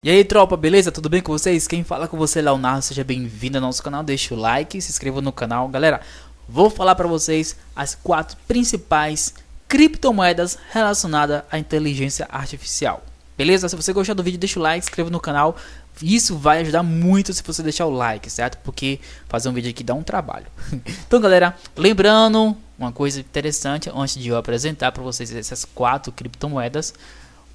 E aí tropa, beleza? Tudo bem com vocês? Quem fala com você é Leonardo, seja bem-vindo ao nosso canal, deixa o like, se inscreva no canal. Galera, vou falar para vocês as quatro principais criptomoedas relacionadas à inteligência artificial. Beleza? Se você gostar do vídeo, deixa o like, inscreva no canal. Isso vai ajudar muito se você deixar o like, certo? Porque fazer um vídeo aqui dá um trabalho. então, galera, lembrando uma coisa interessante antes de eu apresentar para vocês essas quatro criptomoedas.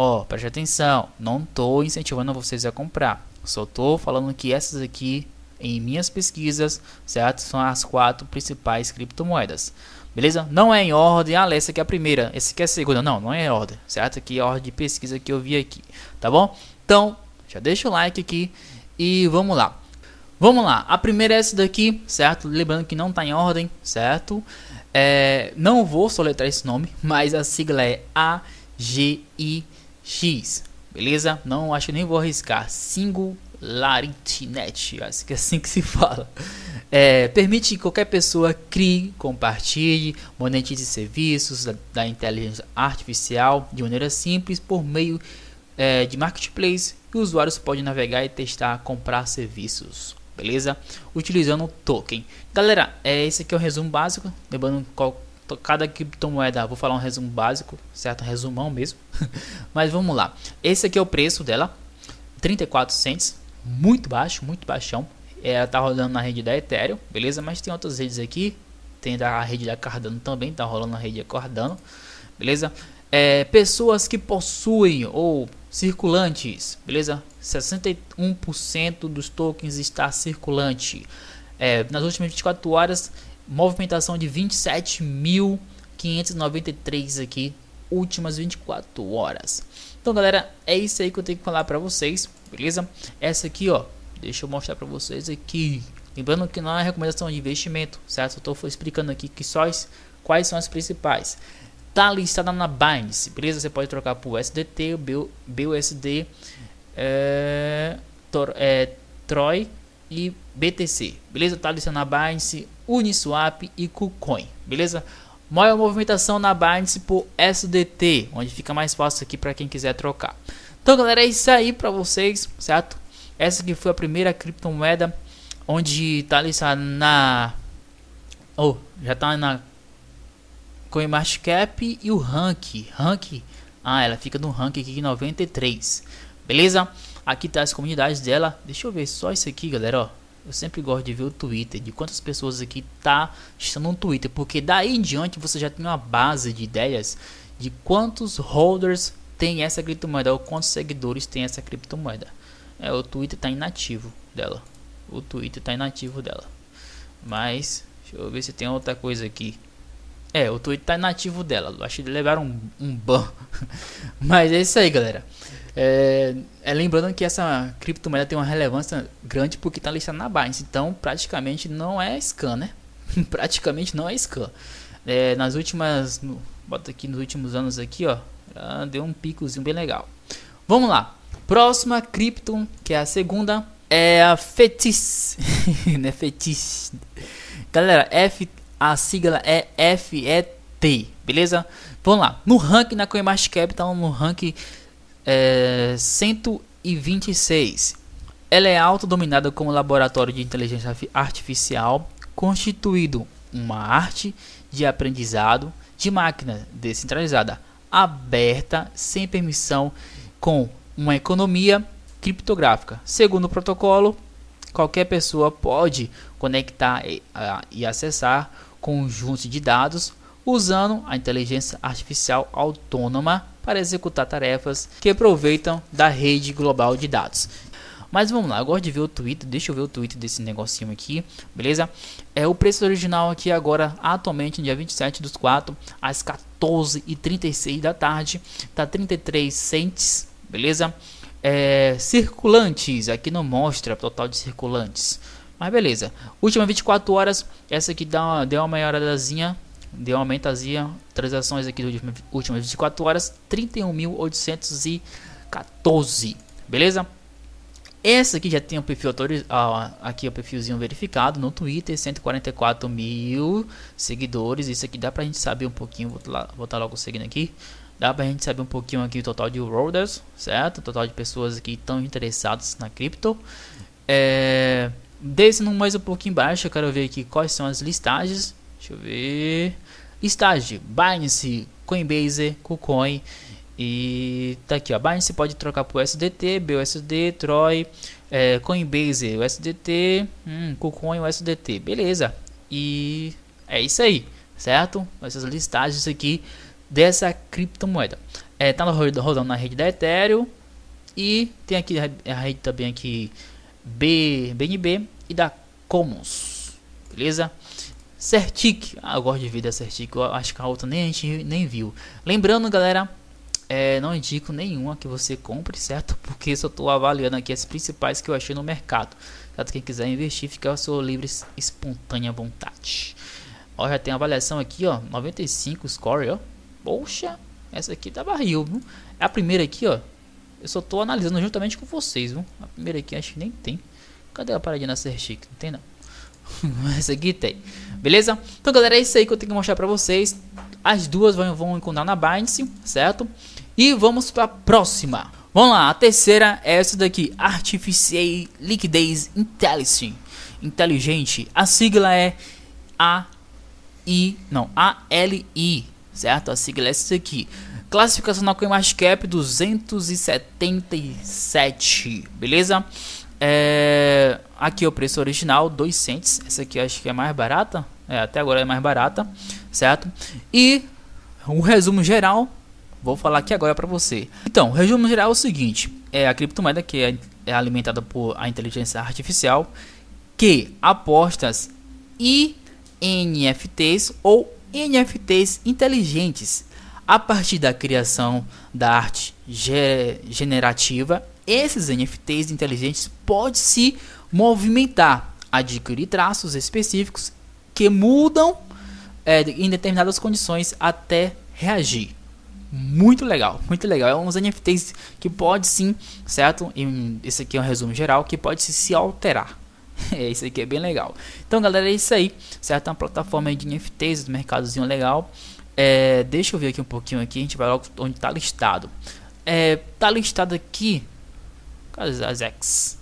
Ó, oh, preste atenção, não estou incentivando vocês a comprar. Só estou falando que essas aqui, em minhas pesquisas, certo? São as quatro principais criptomoedas. Beleza? Não é em ordem. Ah, essa aqui é a primeira, essa aqui é a segunda. Não, não é em ordem, certo? Aqui é a ordem de pesquisa que eu vi aqui, tá bom? Então, já deixa o like aqui e vamos lá. Vamos lá, a primeira é essa daqui, certo? Lembrando que não está em ordem, certo? É, não vou soletrar esse nome, mas a sigla é A G AGI. X, beleza? Não acho nem vou arriscar. Net, acho que é assim que se fala. É, permite que qualquer pessoa crie, compartilhe, monetize serviços da, da inteligência artificial de maneira simples por meio é, de marketplace e usuários podem navegar e testar, comprar serviços beleza? Utilizando o token. Galera, é, esse aqui é o resumo básico. Lembrando qual, cada criptomoeda, vou falar um resumo básico, certo? Um resumão mesmo. Mas vamos lá. Esse aqui é o preço dela, 34 cents, muito baixo, muito baixão. É, ela tá rodando na rede da Ethereum, beleza? Mas tem outras redes aqui, tem da rede da Cardano também, tá rolando na rede da Cardano, beleza? É, pessoas que possuem ou circulantes, beleza? 61% dos tokens está circulante. É, nas últimas 24 horas movimentação de 27.593 aqui, últimas 24 horas. Então, galera, é isso aí que eu tenho que falar para vocês, beleza? Essa aqui, ó, deixa eu mostrar para vocês aqui. Lembrando que não é recomendação de investimento, certo? Eu tô explicando aqui que só quais são as principais. Tá listada na Binance, beleza? Você pode trocar por USDT, BUSD, é, Tor, é, Troy e BTC, beleza? Tá listada na Binance, Uniswap e KuCoin, beleza? Maior movimentação na Binance por SDT, onde fica mais fácil aqui para quem quiser trocar. Então, galera, é isso aí para vocês, certo? Essa que foi a primeira criptomoeda onde tá listada na oh, já tá na CoinMarketCap e o rank, rank. Ah, ela fica no rank aqui 93. Beleza? Aqui tá as comunidades dela. Deixa eu ver só isso aqui, galera, ó. Eu sempre gosto de ver o Twitter, de quantas pessoas aqui tá estão no Twitter, porque daí em diante você já tem uma base de ideias de quantos holders tem essa criptomoeda ou quantos seguidores tem essa criptomoeda. É, o Twitter tá inativo dela. O Twitter tá inativo dela. Mas deixa eu ver se tem outra coisa aqui. É, o Twitter tá inativo dela. Acho que levaram um, um ban. Mas é isso aí, galera. É, é, lembrando que essa criptomoeda tem uma relevância grande porque está listada na Binance. Então, praticamente não é scan, né? praticamente não é scan. É, nas últimas... No, bota aqui nos últimos anos aqui, ó. Deu um picozinho bem legal. Vamos lá. Próxima cripto, que é a segunda, é a Fetis. né? Fetis. Galera, FT a sigla é FET, beleza? Vamos lá. No ranking na Coinbase Capital, no ranking é, 126. Ela é autodominada como laboratório de inteligência artificial, constituído uma arte de aprendizado de máquina descentralizada, aberta, sem permissão, com uma economia criptográfica. Segundo o protocolo, qualquer pessoa pode conectar e, a, e acessar conjunto de dados usando a inteligência artificial autônoma para executar tarefas que aproveitam da rede global de dados. Mas vamos lá, agora de ver o Twitter, deixa eu ver o Twitter desse negocinho aqui, beleza? É o preço original aqui agora, atualmente, dia 27 dos 4, às 14h36 da tarde, tá 33 cents, beleza? É, circulantes, aqui não mostra total de circulantes. Mas beleza. Última 24 horas. Essa aqui dá uma, deu uma maioradazinha. Deu uma aumentazinha. Transações aqui das últimas 24 horas. 31.814. Beleza? Essa aqui já tem o um perfil autorizado. Aqui é o perfilzinho verificado no Twitter. 144 mil seguidores. Isso aqui dá pra gente saber um pouquinho. Vou, lá, vou tá logo seguindo aqui. Dá pra gente saber um pouquinho aqui o total de holders, certo? O total de pessoas que estão interessadas na cripto. É... Descendo mais um pouquinho embaixo, eu quero ver aqui quais são as listagens. Deixa eu ver. Listagem, Binance, Coinbase, KuCoin. E tá aqui, ó. Binance pode trocar por SDT, BUSD, Troy, é, Coinbase, USDT, hum, KuCoin, USDT. Beleza. E é isso aí, certo? Essas listagens aqui dessa criptomoeda. É, tá rodando na rede da Ethereum. E tem aqui a rede também aqui B, BNB e da Commons, beleza? Certic, ah, eu gosto de vida Certic, eu acho que a outra nem a gente nem viu. Lembrando, galera, é, não indico nenhuma que você compre, certo? Porque só estou avaliando aqui as principais que eu achei no mercado. Certo? Quem quiser investir, fica a sua livre espontânea vontade. Ó, já tem avaliação aqui, ó, 95 score, ó. Poxa, essa aqui tá barril, viu? É a primeira aqui, ó, eu só tô analisando juntamente com vocês, viu? A primeira aqui acho que nem tem. Cadê a paradinha da Serchic? Não tem não. Essa aqui tem. Beleza? Então, galera, é isso aí que eu tenho que mostrar pra vocês. As duas vão, vão encontrar na Binance, certo? E vamos pra próxima. Vamos lá, a terceira é essa daqui. Artificial Liquidez Intelligence. Inteligente. A sigla é A-I... Não, A-L-I, certo? A sigla é essa daqui Classificação na CoinMarketCap 277, beleza? É, aqui é o preço original, 200. Essa aqui eu acho que é mais barata. É, até agora é mais barata, certo? E o resumo geral, vou falar aqui agora para você. Então, o resumo geral é o seguinte: é a criptomoeda que é, é alimentada por a inteligência artificial que apostas e NFTs ou NFTs inteligentes a partir da criação da arte generativa, esses NFTs inteligentes podem se movimentar, adquirir traços específicos que mudam é, em determinadas condições até reagir. Muito legal, muito legal. É uns NFTs que pode sim, certo? E esse aqui é um resumo geral que pode se alterar. É, isso aqui é bem legal. Então, galera, é isso aí. Certo? É uma plataforma de NFTs do mercadozinho legal. É, deixa eu ver aqui um pouquinho aqui, a gente vai logo onde está listado. É, tá listado aqui. Cadê as X?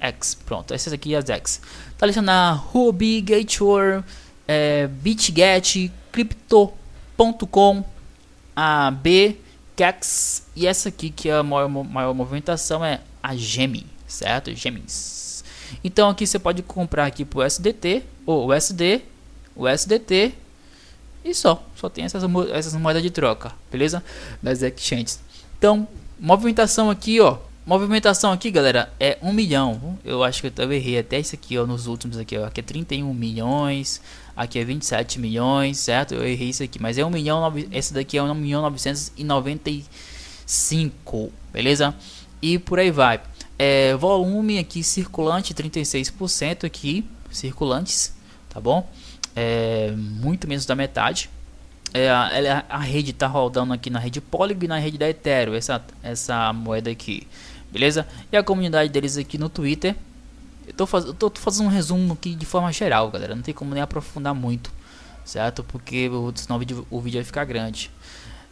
X, pronto. Essas aqui as X. Tá listado na Ruby, Gateway, é, BitGet, Crypto.com, a B, Kex e essa aqui que é a maior, maior movimentação é a Gemi, certo? Gemis. Então aqui você pode comprar aqui por SDT ou USD, USDT e só, só tem essas, essas moedas de troca, beleza? Das exchanges. Então, movimentação aqui, ó. Movimentação aqui, galera, é 1 milhão. Eu acho que eu errei até isso aqui, ó, nos últimos aqui, ó. Aqui é 31 milhões, aqui é 27 milhões, certo? Eu errei isso aqui, mas é 1 milhão, esse daqui é 1 milhão 995, beleza? E por aí vai. É, volume aqui circulante 36% aqui, circulantes, tá bom? é, muito menos da metade. É, a, é a rede está rodando aqui na rede Polygon e na rede da Ethereum, essa, essa moeda aqui, beleza? E a comunidade deles aqui no Twitter, eu tô, faz, eu tô fazendo um resumo aqui de forma geral, galera, não tem como nem aprofundar muito, certo? Porque senão o vídeo, o vídeo vai ficar grande.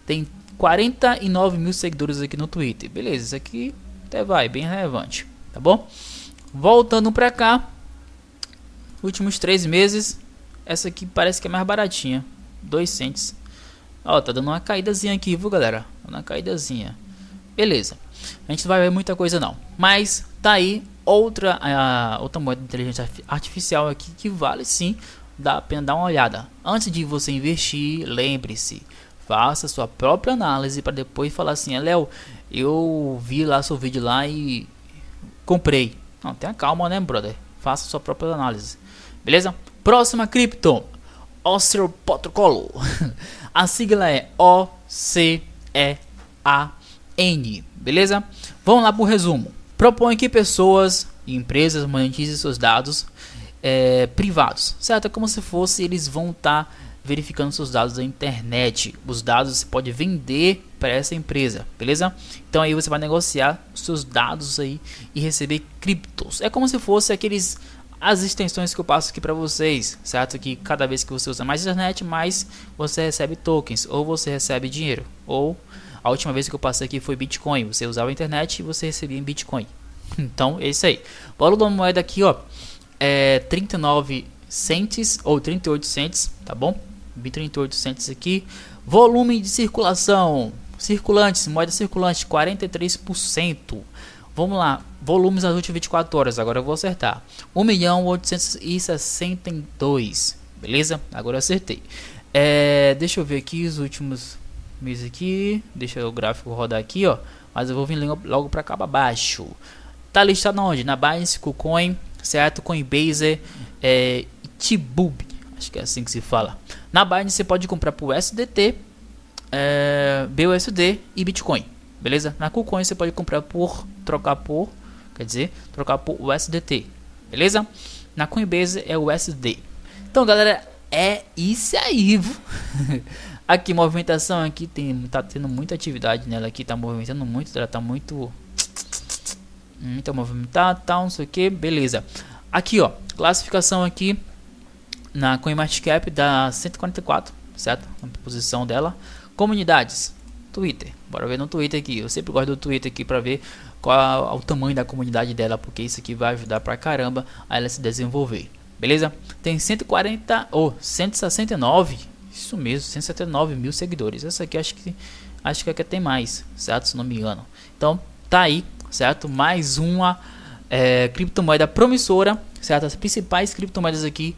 Tem 49 mil seguidores aqui no Twitter, beleza, isso aqui até vai, bem relevante, tá bom? Voltando pra cá, últimos três meses, essa aqui parece que é mais baratinha. 2 cents. Ó, tá dando uma caídazinha aqui, viu, galera? Uma caídazinha. Beleza. A gente não vai ver muita coisa não. Mas tá aí outra, a, outra moeda de inteligência artificial aqui que vale sim. Dá pena dar uma olhada. Antes de você investir, lembre-se. Faça sua própria análise para depois falar assim, ah, Léo, eu vi lá seu vídeo lá e comprei. Não, tenha calma, né, brother? Faça sua própria análise. Beleza? Próxima cripto, Oscero Protocolo. A sigla é O-C-E-A-N, beleza? Vamos lá para o resumo. Propõe que pessoas e empresas monetizem seus dados é, privados, certo? É como se fosse eles vão estar tá verificando seus dados da internet. Os dados você pode vender para essa empresa, beleza? Então aí você vai negociar seus dados aí e receber criptos. É como se fosse aqueles as extensões que eu passo aqui para vocês, certo? Que cada vez que você usa mais internet, mais você recebe tokens, ou você recebe dinheiro, ou a última vez que eu passei aqui foi Bitcoin, você usava a internet e você recebia em Bitcoin. Então, é isso aí. O valor da moeda aqui, ó, é 39 cents ou 38 cents, tá bom? 38 cents aqui. Volume de circulação, circulantes, moeda circulante 43%. Vamos lá, volumes nas últimas 24 horas, agora eu vou acertar. 1 milhão 862, beleza? Agora eu acertei. É, deixa eu ver aqui os últimos meses aqui, deixa o gráfico rodar aqui, ó. Mas eu vou vir logo, para cá para baixo. Tá listado onde? Na Binance, KuCoin, certo? Coinbase, é, Tibub, acho que é assim que se fala. Na Binance você pode comprar por SDT, é, BUSD e Bitcoin beleza? Na KuCoin você pode comprar por, trocar por, quer dizer, trocar por USDT, beleza? Na Coinbase é USD. Então, galera, é isso aí. aqui, movimentação aqui tem, tá tendo muita atividade nela aqui, tá movimentando muito, ela tá muito... muito movimentada, tal, não sei o que, beleza. Aqui, ó, classificação aqui na CoinMarketCap da 144, certo? Na posição dela. Comunidades, Twitter. Bora ver no Twitter aqui. Eu sempre gosto do Twitter aqui para ver qual o tamanho da comunidade dela, porque isso aqui vai ajudar pra caramba a ela se desenvolver. Beleza? Tem 140 ou oh, 169, isso mesmo, 179 mil seguidores. Essa aqui acho que acho é que tem mais, certo? Se não me engano. Então tá aí, certo? Mais uma é, criptomoeda promissora, certo? As principais criptomoedas aqui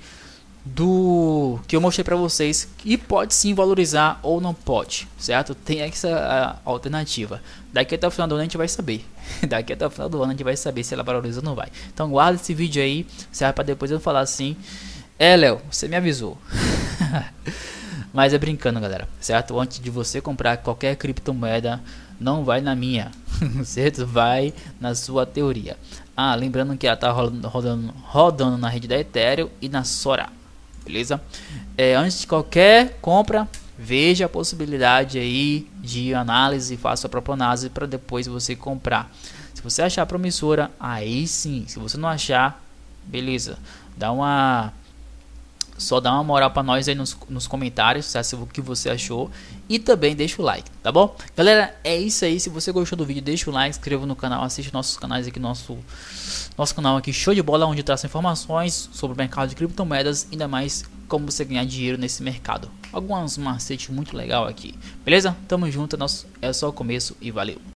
do que eu mostrei para vocês e pode sim valorizar ou não pode, certo? Tem essa a, alternativa. Daqui até o final do ano a gente vai saber. Daqui até o final do ano a gente vai saber se ela valoriza ou não vai. Então guarda esse vídeo aí, serve para depois eu falar assim: "É, Léo, você me avisou". Mas é brincando, galera, certo? Antes de você comprar qualquer criptomoeda, não vai na minha, certo? Vai na sua teoria. Ah, lembrando que ela tá rodando, rodando, rodando na rede da Ethereum e na Sora beleza? É, antes de qualquer compra, veja a possibilidade aí de análise, faça a própria análise para depois você comprar. Se você achar promissora, aí sim. Se você não achar, beleza. Dá uma só dá uma moral para nós aí nos, nos comentários, tá? o que você achou. E também deixa o like, tá bom? Galera, é isso aí. Se você gostou do vídeo, deixa o like, inscreva no canal, assiste nossos canais aqui, nosso, nosso canal aqui, show de bola, onde traz informações sobre o mercado de criptomoedas, ainda mais como você ganhar dinheiro nesse mercado. Alguns macetes muito legal aqui. Beleza? Tamo junto, é, é só o começo e valeu!